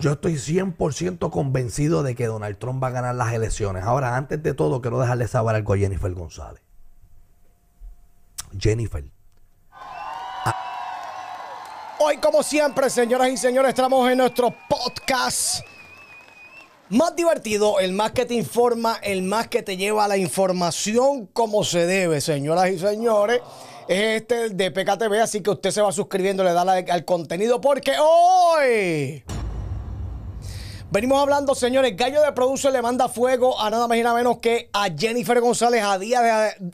Yo estoy 100% convencido de que Donald Trump va a ganar las elecciones. Ahora, antes de todo, quiero dejarle saber algo a Jennifer González. Jennifer. Ah. Hoy, como siempre, señoras y señores, estamos en nuestro podcast más divertido, el más que te informa, el más que te lleva la información como se debe, señoras y señores. Es este de PKTV, así que usted se va suscribiendo, le da al contenido porque hoy... Venimos hablando, señores, Gallo de Produce le manda fuego a nada más y nada menos que a Jennifer González a,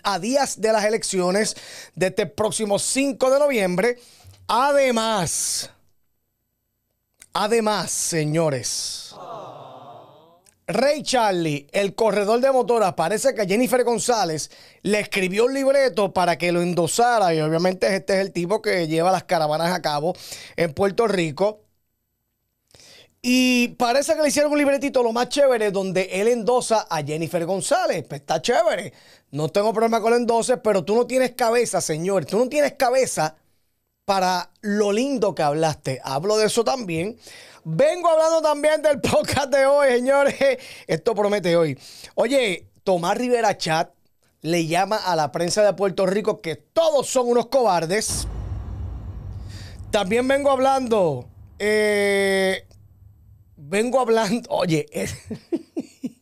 a días de las elecciones de este próximo 5 de noviembre. Además, además, señores, Ray Charlie, el corredor de motoras, parece que Jennifer González le escribió un libreto para que lo endosara y obviamente este es el tipo que lleva las caravanas a cabo en Puerto Rico. Y parece que le hicieron un libretito lo más chévere donde él endosa a Jennifer González. Pues está chévere. No tengo problema con el endose, pero tú no tienes cabeza, señor. Tú no tienes cabeza para lo lindo que hablaste. Hablo de eso también. Vengo hablando también del podcast de hoy, señores. Esto promete hoy. Oye, Tomás Rivera Chat le llama a la prensa de Puerto Rico que todos son unos cobardes. También vengo hablando eh, vengo hablando, oye,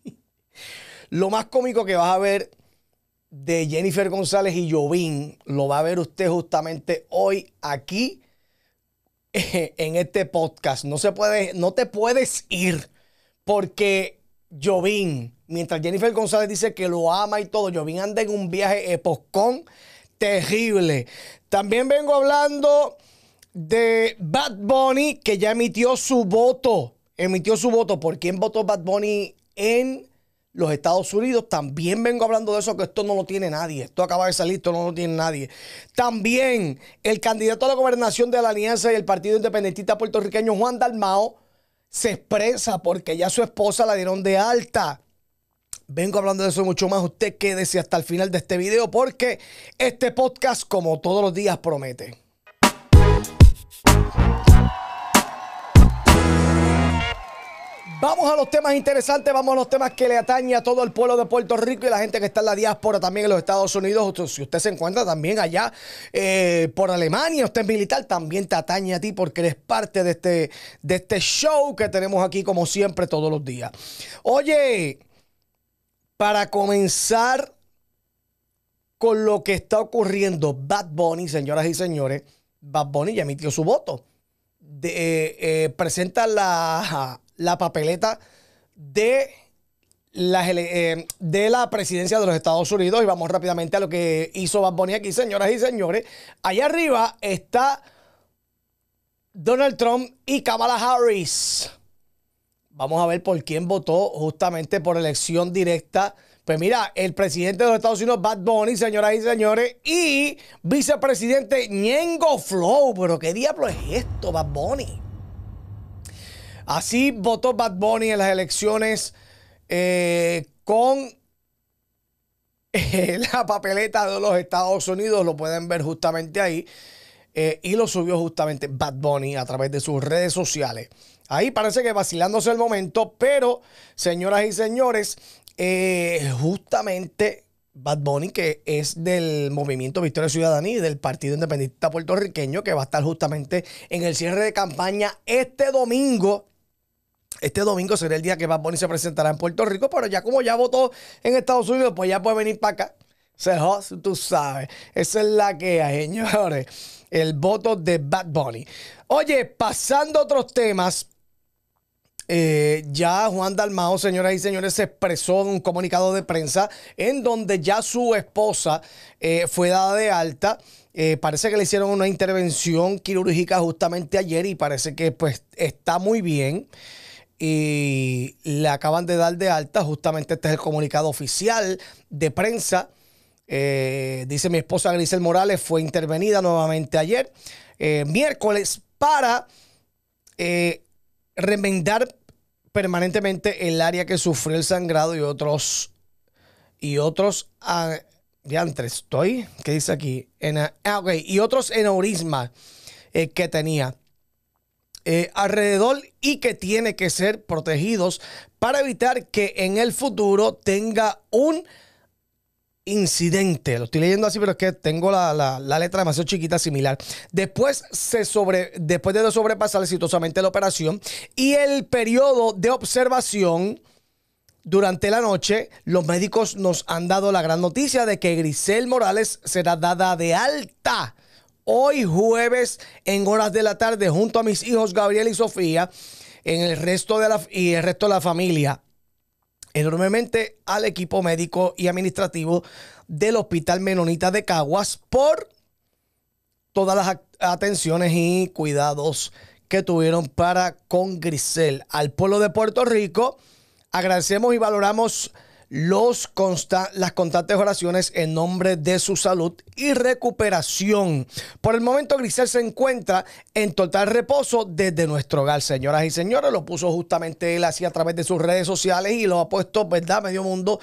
lo más cómico que vas a ver de Jennifer González y Jovín lo va a ver usted justamente hoy aquí en este podcast. No se puede, no te puedes ir porque Jovín, mientras Jennifer González dice que lo ama y todo, Jovín anda en un viaje epocón terrible. También vengo hablando de Bad Bunny que ya emitió su voto emitió su voto por quién votó Bad Bunny en los Estados Unidos. También vengo hablando de eso, que esto no lo tiene nadie. Esto acaba de salir, esto no lo tiene nadie. También el candidato a la gobernación de la Alianza y el Partido Independentista Puertorriqueño, Juan Dalmao, se expresa porque ya su esposa la dieron de alta. Vengo hablando de eso mucho más. Usted quédese hasta el final de este video porque este podcast, como todos los días, promete. Vamos a los temas interesantes, vamos a los temas que le atañe a todo el pueblo de Puerto Rico y la gente que está en la diáspora también en los Estados Unidos. Si usted se encuentra también allá eh, por Alemania, usted es militar, también te atañe a ti porque eres parte de este, de este show que tenemos aquí como siempre todos los días. Oye, para comenzar con lo que está ocurriendo, Bad Bunny, señoras y señores, Bad Bunny ya emitió su voto. Eh, eh, presenta la la papeleta de la, eh, de la presidencia de los Estados Unidos. Y vamos rápidamente a lo que hizo Bad Bunny aquí, señoras y señores. Allá arriba está Donald Trump y Kamala Harris. Vamos a ver por quién votó justamente por elección directa. Pues mira, el presidente de los Estados Unidos, Bad Bunny, señoras y señores, y vicepresidente Ñengo Flow. Pero qué diablo es esto, Bad Bunny. Así votó Bad Bunny en las elecciones eh, con eh, la papeleta de los Estados Unidos, lo pueden ver justamente ahí, eh, y lo subió justamente Bad Bunny a través de sus redes sociales. Ahí parece que vacilándose el momento, pero señoras y señores, justamente Bad Bunny, que es del movimiento Victoria Ciudadanía y del Partido independista Puertorriqueño, que va a estar justamente en el cierre de campaña este domingo este domingo será el día que Bad Bunny se presentará en Puerto Rico, pero ya como ya votó en Estados Unidos, pues ya puede venir para acá. Se tú sabes. Esa es la que hay, señores. El voto de Bad Bunny. Oye, pasando a otros temas. Eh, ya Juan Dalmao, señoras y señores, se expresó en un comunicado de prensa en donde ya su esposa eh, fue dada de alta. Eh, parece que le hicieron una intervención quirúrgica justamente ayer y parece que pues está muy bien y le acaban de dar de alta. Justamente este es el comunicado oficial de prensa. Eh, dice mi esposa Grisel Morales fue intervenida nuevamente ayer, eh, miércoles, para eh, remendar permanentemente el área que sufrió el sangrado y otros y otros ah, estoy, ¿qué dice aquí? En, ah, y otros aneurismas que tenía. Eh, alrededor y que tiene que ser protegidos para evitar que en el futuro tenga un incidente. Lo estoy leyendo así, pero es que tengo la, letra demasiado chiquita similar. Después, se sobre, después de sobrepasar exitosamente la operación y el periodo de observación. Durante la noche, los médicos nos han dado la gran noticia de que Grisel Morales será dada de alta hoy jueves en horas de la tarde junto a mis hijos Gabriel y Sofía en el resto de la, y el resto de la familia enormemente al equipo médico y administrativo del Hospital Menonita de Caguas por todas las atenciones y cuidados que tuvieron para con Grisel. Al pueblo de Puerto Rico agradecemos y valoramos los consta las constantes oraciones en nombre de su salud y recuperación. Por el momento, Grisel se encuentra en total reposo desde nuestro hogar, señoras y señores. Lo puso justamente él así a través de sus redes sociales y lo ha puesto, ¿verdad?, medio mundo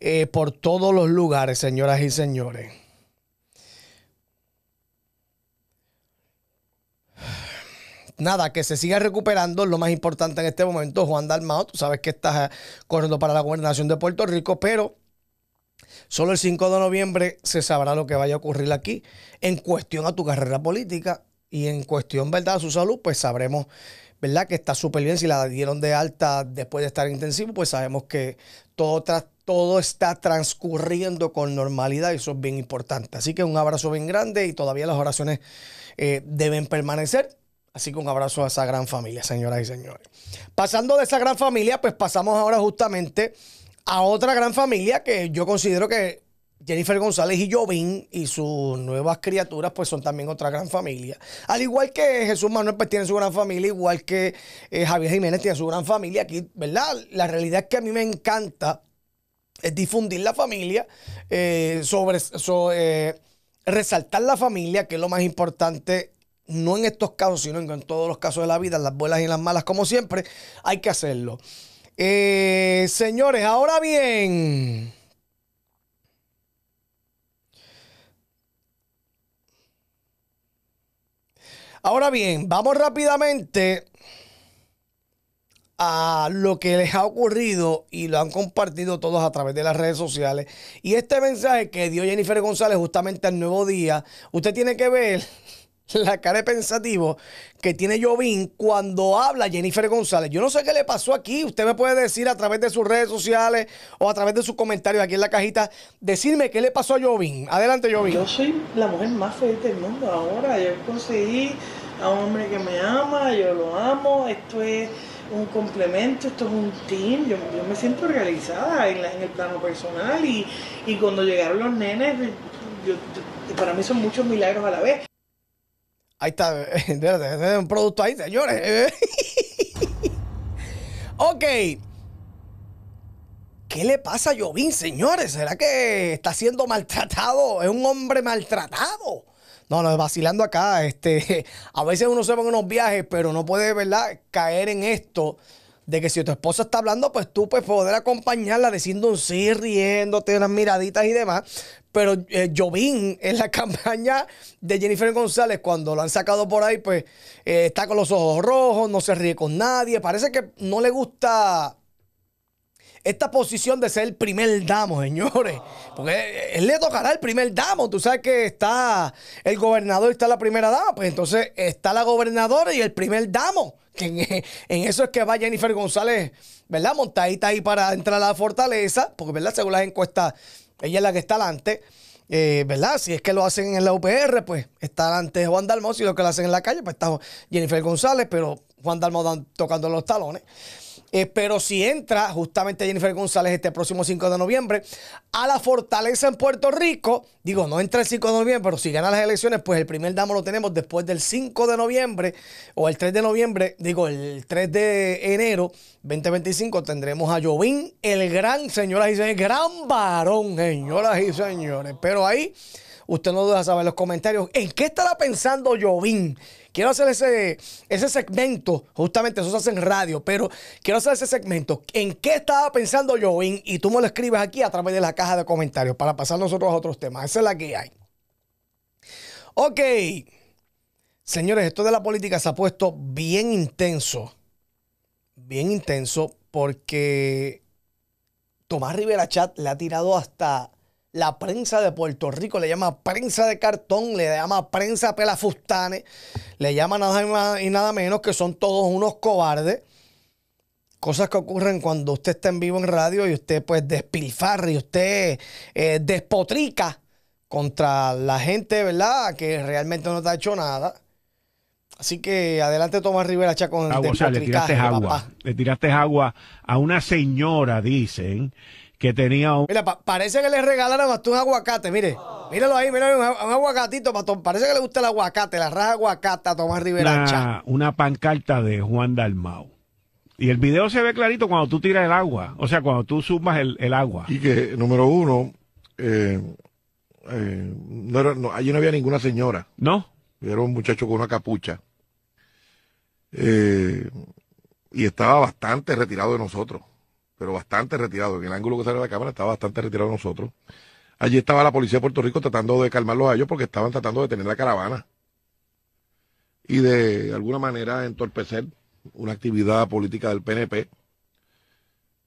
eh, por todos los lugares, señoras y señores. nada, que se siga recuperando lo más importante en este momento. Juan Dalmao, tú sabes que estás eh, corriendo para la gobernación de Puerto Rico, pero solo el 5 de noviembre se sabrá lo que vaya a ocurrir aquí en cuestión a tu carrera política y en cuestión, ¿verdad?, a su salud, pues sabremos. ¿Verdad? Que está súper bien. Si la dieron de alta después de estar intensivo, pues sabemos que todo, todo está transcurriendo con normalidad y eso es bien importante. Así que un abrazo bien grande y todavía las oraciones eh, deben permanecer. Así que un abrazo a esa gran familia, señoras y señores. Pasando de esa gran familia, pues pasamos ahora justamente a otra gran familia que yo considero que Jennifer González y Jovín y sus nuevas criaturas, pues son también otra gran familia. Al igual que Jesús Manuel pues, tiene su gran familia, igual que eh, Javier Jiménez tiene su gran familia aquí, ¿verdad? La realidad es que a mí me encanta eh, difundir la familia, eh, sobre, resaltar la familia, que es lo más importante no en estos casos, sino en, todos los casos de la vida, las buenas y las malas, como siempre, hay que hacerlo. Eh, señores, ahora bien. Ahora bien, vamos rápidamente a lo que les ha ocurrido y lo han compartido todos a través de las redes sociales. Y este mensaje que dio Jennifer González justamente al nuevo día, usted tiene que ver la cara de pensativo que tiene Jovín cuando habla Jennifer González. Yo no sé qué le pasó aquí. Usted me puede decir a través de sus redes sociales o a través de sus comentarios aquí en la cajita, decirme qué le pasó a Jovín. Adelante, Jovín. Yo soy la mujer más feliz del mundo ahora. Yo conseguí a un hombre que me ama, yo lo amo. Esto es un complemento, esto es un team. Yo, me siento realizada en, en el plano personal y, cuando llegaron los nenes, yo, para mí son muchos milagros a la vez. Ahí está, un producto ahí, señores. ok. ¿Qué le pasa a Jovín, señores? ¿Será que está siendo maltratado? ¿Es un hombre maltratado? No, no, vacilando acá. Este, a veces uno se va en unos viajes, pero no puede, ¿verdad?, caer en esto de que si tu esposa está hablando, pues tú puedes poder acompañarla diciendo un sí, riéndote, unas miraditas y demás pero eh, Jovín en la campaña de Jennifer González, cuando lo han sacado por ahí, pues eh, está con los ojos rojos, no se ríe con nadie, parece que no le gusta esta posición de ser el primer damo, señores. Porque eh, él, le tocará el primer damo. Tú sabes que está el gobernador, y está la primera dama. Pues entonces está la gobernadora y el primer damo. Que en, en eso es que va Jennifer González, ¿verdad? Montadita ahí para entrar a la fortaleza. Porque, ¿verdad? Según las encuestas ella es la que está delante, eh, ¿Verdad? Si es que lo hacen en la UPR, pues está adelante Juan Dalmos Si lo que lo hacen en la calle, pues está Jennifer González, pero Juan Dalmau tocando los talones. Eh, pero si entra justamente Jennifer González este próximo 5 de noviembre a la fortaleza en Puerto Rico, digo, no entra el 5 de noviembre, pero si gana las elecciones, pues el primer damo lo tenemos después del 5 de noviembre o el 3 de noviembre, digo, el 3 de enero 2025 tendremos a Jovín, el gran, señoras y señores, gran varón, señoras y señores. Pero ahí Usted no duda saber en los comentarios en qué estará pensando Jovín. Quiero hacer ese, ese segmento, justamente eso se hace en radio, pero quiero hacer ese segmento. ¿En qué estaba pensando Jovín? Y tú me lo escribes aquí a través de la caja de comentarios para pasar nosotros a otros temas. Esa es la que hay. Ok. Señores, esto de la política se ha puesto bien intenso. Bien intenso porque Tomás Rivera Chat le ha tirado hasta la prensa de Puerto Rico le llama prensa de cartón, le llama prensa Pelafustane, le llama nada más y nada menos que son todos unos cobardes. Cosas que ocurren cuando usted está en vivo en radio y usted pues despilfarra y usted eh, despotrica contra la gente, ¿verdad? Que realmente no te ha hecho nada. Así que adelante Tomás Rivera Chacón. Agua, le tiraste agua. Le tiraste agua a una señora, dicen, que tenía un... Mira, parece que le regalaron hasta un aguacate, mire. Míralo ahí, míralo, un, aguacatito, patón. Parece que le gusta el aguacate, la raja aguacate Tomás Rivera. Una, pancarta de Juan Dalmau. Y el video se ve clarito cuando tú tiras el agua, o sea, cuando tú sumas el, agua. Y que, número uno, eh, eh no allí no había ninguna señora. No. Era un muchacho con una capucha. Eh, y estaba bastante retirado de nosotros pero bastante retirado. En el ángulo que sale la cámara estaba bastante retirado nosotros. Allí estaba la policía de Puerto Rico tratando de calmarlos a ellos porque estaban tratando de tener la caravana y de alguna manera entorpecer una actividad política del PNP.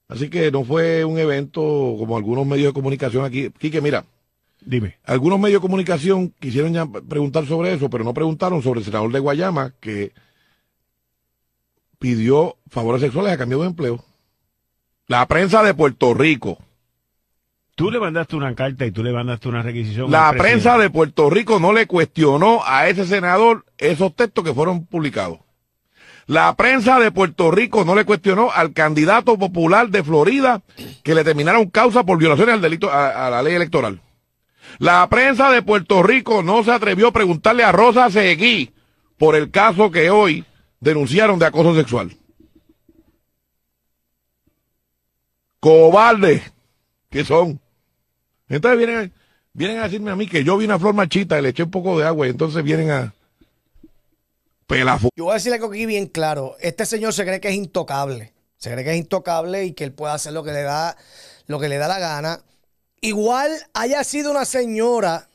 Así que no fue un evento como algunos medios de comunicación aquí. Quique, mira. Dime. Algunos medios de comunicación quisieron preguntar sobre eso, pero no preguntaron sobre el senador de Guayama que pidió favores sexuales a cambio de empleo. La prensa de Puerto Rico. Tú le mandaste una carta y tú le mandaste una requisición. La prensa de Puerto Rico no le cuestionó a ese senador esos textos que fueron publicados. La prensa de Puerto Rico no le cuestionó al candidato popular de Florida que le terminaron causa por violaciones al delito a, a la ley electoral. La prensa de Puerto Rico no se atrevió a preguntarle a Rosa Seguí por el caso que hoy denunciaron de acoso sexual. cobardes que son. Entonces vienen, a decirme a mí que yo vi una flor machita y le eché un poco de agua y entonces vienen a ¡Pelafu! Yo voy a decirle que aquí bien claro. Este señor se cree que es intocable. Se cree que es intocable y que él puede hacer lo que le da, lo que le da la gana. Igual haya sido una señora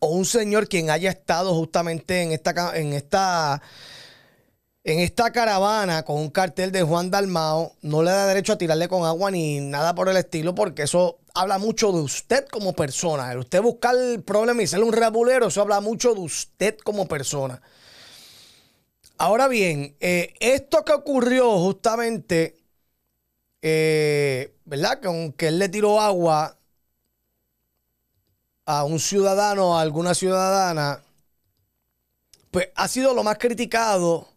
o un señor quien haya estado justamente en esta, en esta en esta caravana con un cartel de Juan Dalmao, no le da derecho a tirarle con agua ni nada por el estilo, porque eso habla mucho de usted como persona. usted buscar el problema y hacerle un rebulero... eso habla mucho de usted como persona. Ahora bien, eh, esto que ocurrió justamente, eh, ¿verdad? Que aunque él le tiró agua a un ciudadano, a alguna ciudadana, pues ha sido lo más criticado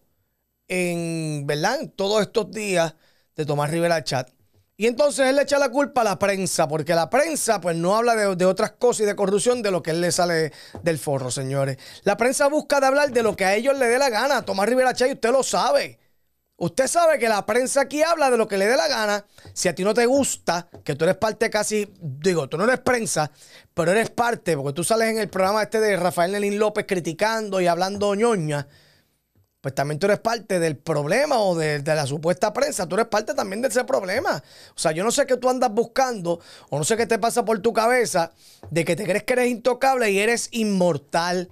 en, ¿verdad? todos estos días de Tomás Rivera Chat. Y entonces él le echa la culpa a la prensa, porque la prensa pues no habla de, otras cosas y de corrupción de lo que él le sale del forro, señores. La prensa busca de hablar de lo que a ellos le dé la gana. Tomás Rivera y usted lo sabe. Usted sabe que la prensa aquí habla de lo que le dé la gana. Si a ti no te gusta, que tú eres parte casi, digo, tú no eres prensa, pero eres parte, porque tú sales en el programa este de Rafael Nelín López criticando y hablando ñoña pues también tú eres parte del problema o de, la supuesta prensa, tú eres parte también de ese problema. O sea, yo no sé qué tú andas buscando o no sé qué te pasa por tu cabeza de que te crees que eres intocable y eres inmortal.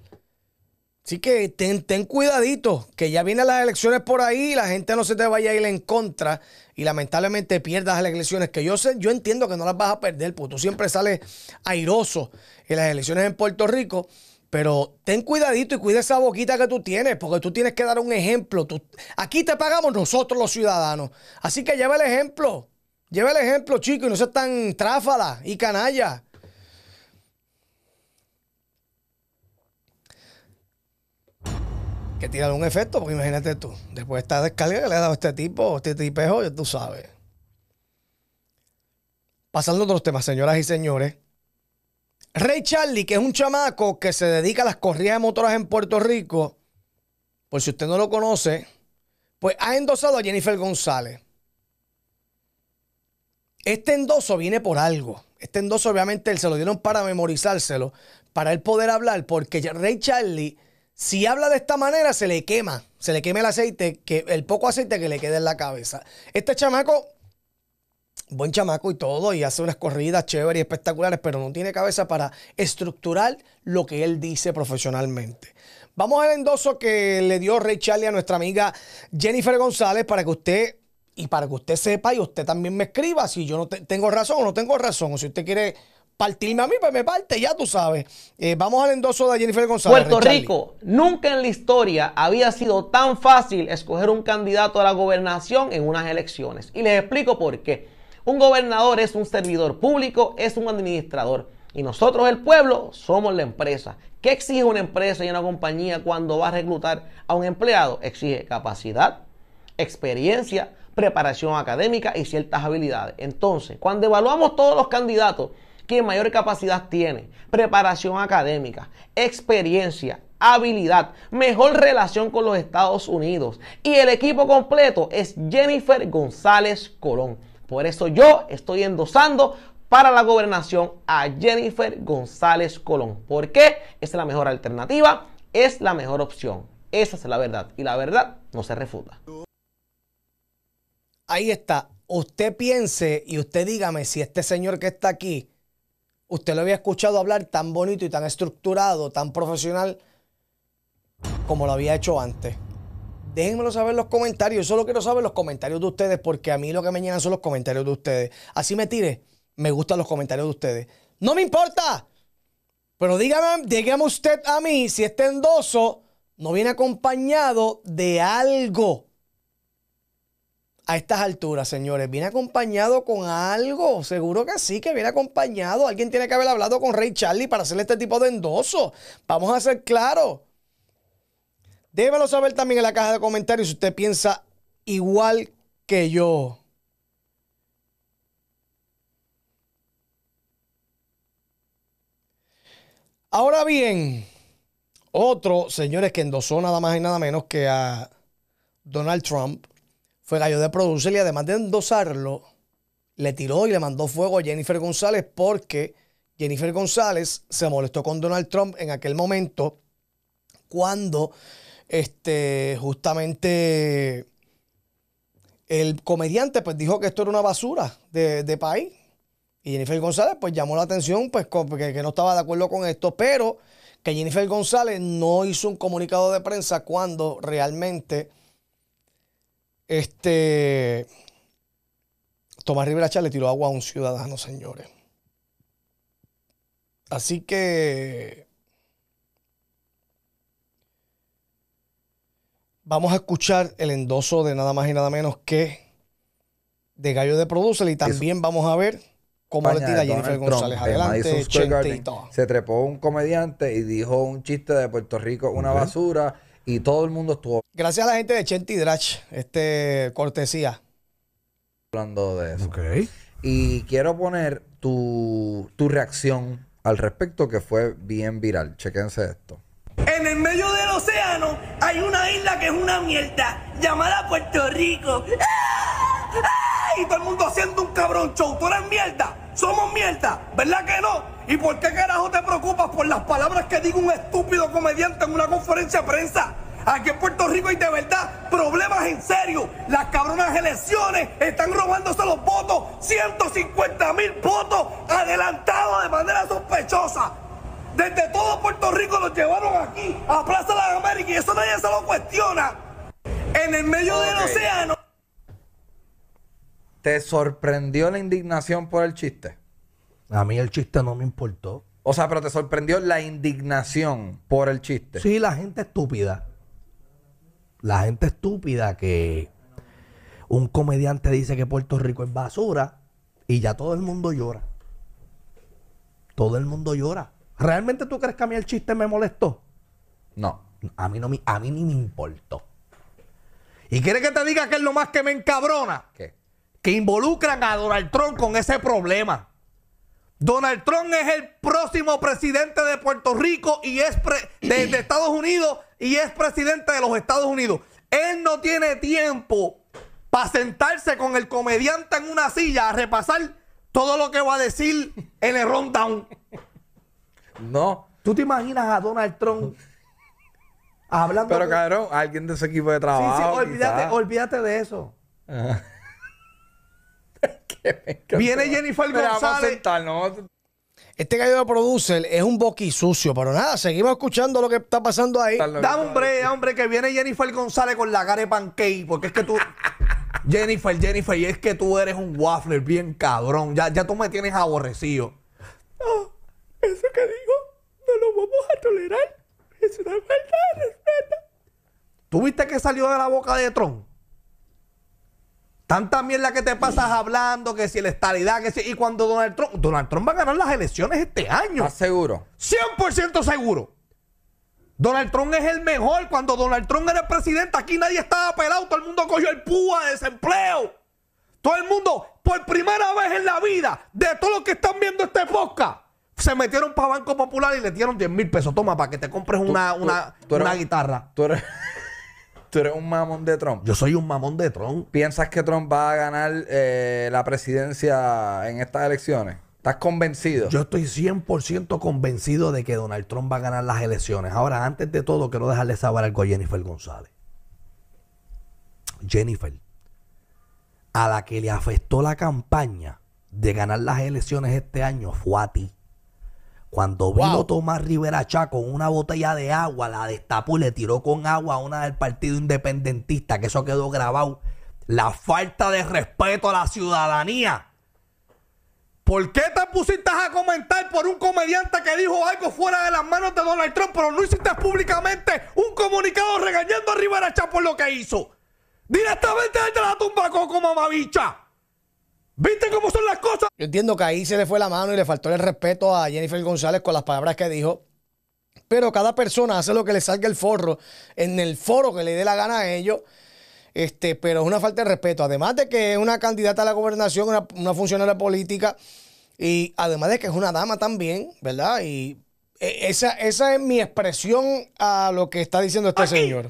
Así que ten, cuidadito, que ya vienen las elecciones por ahí la gente no se te vaya a ir en contra y lamentablemente pierdas las elecciones, que yo, sé, yo entiendo que no las vas a perder, porque tú siempre sales airoso en las elecciones en Puerto Rico. Pero ten cuidadito y cuida esa boquita que tú tienes, porque tú tienes que dar un ejemplo. Tú, aquí te pagamos nosotros los ciudadanos. Así que lleva el ejemplo. Lleva el ejemplo, chico, y no seas tan tráfala y canalla. Que tiene algún efecto, porque imagínate tú, después de esta descarga que le ha dado este tipo, este tipejo, tú sabes. Pasando a otros temas, señoras y señores. Ray Charlie, que es un chamaco que se dedica a las corridas de motoras en Puerto Rico, por si usted no lo conoce, pues ha endosado a Jennifer González. Este endoso viene por algo. Este endoso obviamente él se lo dieron para memorizárselo, para él poder hablar, porque Ray Charlie, si habla de esta manera, se le quema, se le quema el aceite, que, el poco aceite que le queda en la cabeza. Este chamaco buen chamaco y todo, y hace unas corridas chéveres y espectaculares, pero no tiene cabeza para estructurar lo que él dice profesionalmente. Vamos al endoso que le dio Ray Charlie a nuestra amiga Jennifer González para que usted y para que usted sepa y usted también me escriba si yo no tengo razón o no tengo razón, o si usted quiere partirme a mí, pues me parte, ya tú sabes. Eh, vamos al endoso de Jennifer González. Puerto Rico, nunca en la historia había sido tan fácil escoger un candidato a la gobernación en unas elecciones. Y les explico por qué. Un gobernador es un servidor público, es un administrador. Y nosotros, el pueblo, somos la empresa. ¿Qué exige una empresa y una compañía cuando va a reclutar a un empleado? Exige capacidad, experiencia, preparación académica y ciertas habilidades. Entonces, cuando evaluamos todos los candidatos, quien mayor capacidad tiene, preparación académica, experiencia, habilidad, mejor relación con los Estados Unidos y el equipo completo es Jennifer González Colón. Por eso yo estoy endosando para la gobernación a Jennifer González Colón. ¿Por qué? Es la mejor alternativa, es la mejor opción. Esa es la verdad y la verdad no se refuta. Ahí está. Usted piense y usted dígame si este señor que está aquí, usted lo había escuchado hablar tan bonito y tan estructurado, tan profesional como lo había hecho antes. Déjenmelo saber en los comentarios. Yo solo quiero saber los comentarios de ustedes porque a mí lo que me llenan son los comentarios de ustedes. Así me tire. Me gustan los comentarios de ustedes. ¡No me importa! Pero dígame, dígame usted a mí si este endoso no viene acompañado de algo. A estas alturas, señores, viene acompañado con algo. Seguro que sí, que viene acompañado. Alguien tiene que haber hablado con Ray Charlie para hacerle este tipo de endoso. Vamos a ser claros. Débelo saber también en la caja de comentarios si usted piensa igual que yo. Ahora bien, otro, señores, que endosó nada más y nada menos que a Donald Trump, fue gallo de producer y además de endosarlo, le tiró y le mandó fuego a Jennifer González porque Jennifer González se molestó con Donald Trump en aquel momento cuando este, justamente el comediante pues dijo que esto era una basura de, país. Y Jennifer González pues llamó la atención pues que, no estaba de acuerdo con esto, pero que Jennifer González no hizo un comunicado de prensa cuando realmente este Tomás Rivera Chávez le tiró agua a un ciudadano, señores. Así que Vamos a escuchar el endoso de nada más y nada menos que de Gallo de Producer y también vamos a ver cómo le tira Jennifer González adelante. se trepó un comediante y dijo un chiste de Puerto Rico, una basura, y todo el mundo estuvo. Gracias a la gente de Chenty Drach, este cortesía. Hablando de eso. Y quiero poner tu, tu reacción al respecto que fue bien viral. Chequense esto. En el medio del océano hay una isla que es una mierda, llamada Puerto Rico. ¡Ah! Y todo el mundo haciendo un cabrón show. Tú eres mierda, somos mierda, ¿verdad que no? ¿Y por qué carajo te preocupas por las palabras que diga un estúpido comediante en una conferencia de prensa? Aquí en Puerto Rico hay de verdad problemas en serio. Las cabronas elecciones están robándose los votos. 150 mil votos adelantados de manera sospechosa. Desde todo Puerto Rico los llevaron aquí, a Plaza de la América, y eso nadie se lo cuestiona. En el medio del océano. ¿Te sorprendió la indignación por el chiste? A mí el chiste no me importó. O sea, pero te sorprendió la indignación por el chiste. Sí, la gente estúpida. La gente estúpida que un comediante dice que Puerto Rico es basura y ya todo el mundo llora. Todo el mundo llora. ¿Realmente tú crees que a mí el chiste me molestó? No. A mí, no, a mí ni me importó. ¿Y quieres que te diga que es lo más que me encabrona? ¿Qué? Que involucran a Donald Trump con ese problema. Donald Trump es el próximo presidente de Puerto Rico y es de, de Estados Unidos y es presidente de los Estados Unidos. Él no tiene tiempo para sentarse con el comediante en una silla a repasar todo lo que va a decir en el rundown. No. ¿Tú te imaginas a Donald Trump hablando? Pero cabrón, alguien de ese equipo de trabajo. Sí, sí, olvídate, olvídate de eso. Viene Jennifer González. Este gallo de producer es un boqui sucio, pero nada, seguimos escuchando lo que está pasando ahí. Dame un hombre, que viene Jennifer González con la cara de pancake, porque es que tú. Jennifer, Jennifer, y es que tú eres un waffler bien cabrón. Ya, ya tú me tienes aborrecido. Oh. Eso que digo, no lo vamos a tolerar. Es una falta de respeto. viste que salió de la boca de Trump? Tanta mierda que te pasas hablando, que si la estabilidad, que si... Y cuando Donald Trump... Donald Trump va a ganar las elecciones este año. seguro? 100% seguro. Donald Trump es el mejor. Cuando Donald Trump era presidente, aquí nadie estaba pelado. Todo el mundo cogió el púa de desempleo. Todo el mundo, por primera vez en la vida, de todos los que están viendo este podcast, se metieron para Banco Popular y le dieron 10 mil pesos. Toma, para que te compres una, una, guitarra. Tú eres, tú eres un mamón de Trump. Yo soy un mamón de Trump. ¿Piensas que Trump va a ganar eh, la presidencia en estas elecciones? ¿Estás convencido? Yo estoy 100% convencido de que Donald Trump va a ganar las elecciones. Ahora, antes de todo, quiero dejarle saber algo a Jennifer González. Jennifer, a la que le afectó la campaña de ganar las elecciones este año fue a ti. Cuando vino Tomás Rivera Chá con una botella de agua, la destapó y le tiró con agua a una del partido independentista, que eso quedó grabado. La falta de respeto a la ciudadanía. ¿Por qué te pusiste a comentar por un comediante que dijo algo fuera de las manos de Donald Trump, pero no hiciste públicamente un comunicado regañando a Rivera Chá por lo que hizo? Directamente desde la tumba, Coco Mamabicha. ¿Viste cómo son las cosas? Yo entiendo que ahí se le fue la mano y le faltó el respeto a Jennifer González con las palabras que dijo. Pero cada persona hace lo que le salga el forro en el foro que le dé la gana a ellos. Este, pero es una falta de respeto. Además de que es una candidata a la gobernación, una, funcionaria política, y además de que es una dama también, ¿verdad? Y e, esa, esa es mi expresión a lo que está diciendo este señor.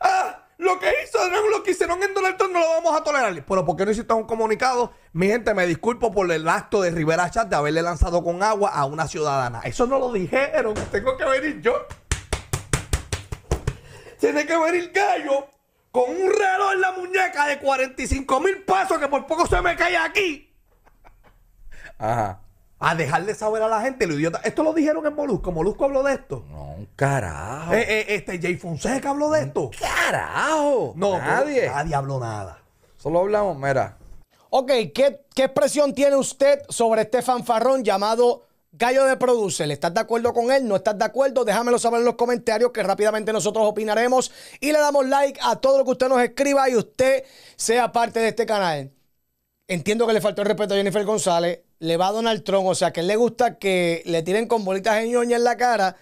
Ah, lo que hizo lo que hicieron en Donald Trump no lo vamos a tolerar. Pero ¿por qué no hiciste un comunicado? Mi gente, me disculpo por el acto de Rivera Chat de haberle lanzado con agua a una ciudadana. Eso no lo dijeron. Tengo que venir yo. Tiene que venir Gallo con un reloj en la muñeca de 45 mil pasos que por poco se me cae aquí. Ajá a dejarle saber a la gente lo idiota. Esto lo dijeron en Molusco. Molusco habló de esto. No, carajo. Eh, eh, este Jay Fonseca habló de esto. Carajo. No, nadie. Nadie habló nada. Solo hablamos, mira. Ok, ¿qué, expresión tiene usted sobre este fanfarrón llamado Gallo de Produce, estás de acuerdo con él? ¿No estás de acuerdo? Déjamelo saber en los comentarios que rápidamente nosotros opinaremos y le damos like a todo lo que usted nos escriba y usted sea parte de este canal. Entiendo que le faltó el respeto a Jennifer González, le va Donald Trump. O sea, que él le gusta que le tiren con bolitas de ñoña en la cara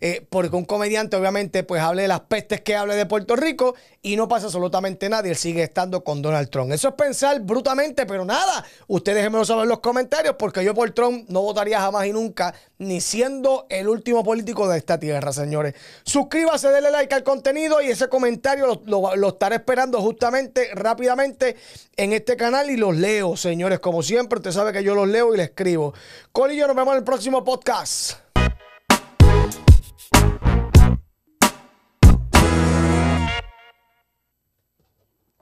eh, porque un comediante obviamente pues hable de las pestes que hable de Puerto Rico y no pasa absolutamente nada él sigue estando con Donald Trump. Eso es pensar brutalmente, pero nada, ustedes déjenmelo saber en los comentarios porque yo por Trump no votaría jamás y nunca, ni siendo el último político de esta tierra, señores. Suscríbase, denle like al contenido y ese comentario lo, estaré esperando justamente rápidamente en este canal y los leo, señores, como siempre, usted sabe que yo los leo y les escribo. Colillo, nos vemos en el próximo podcast.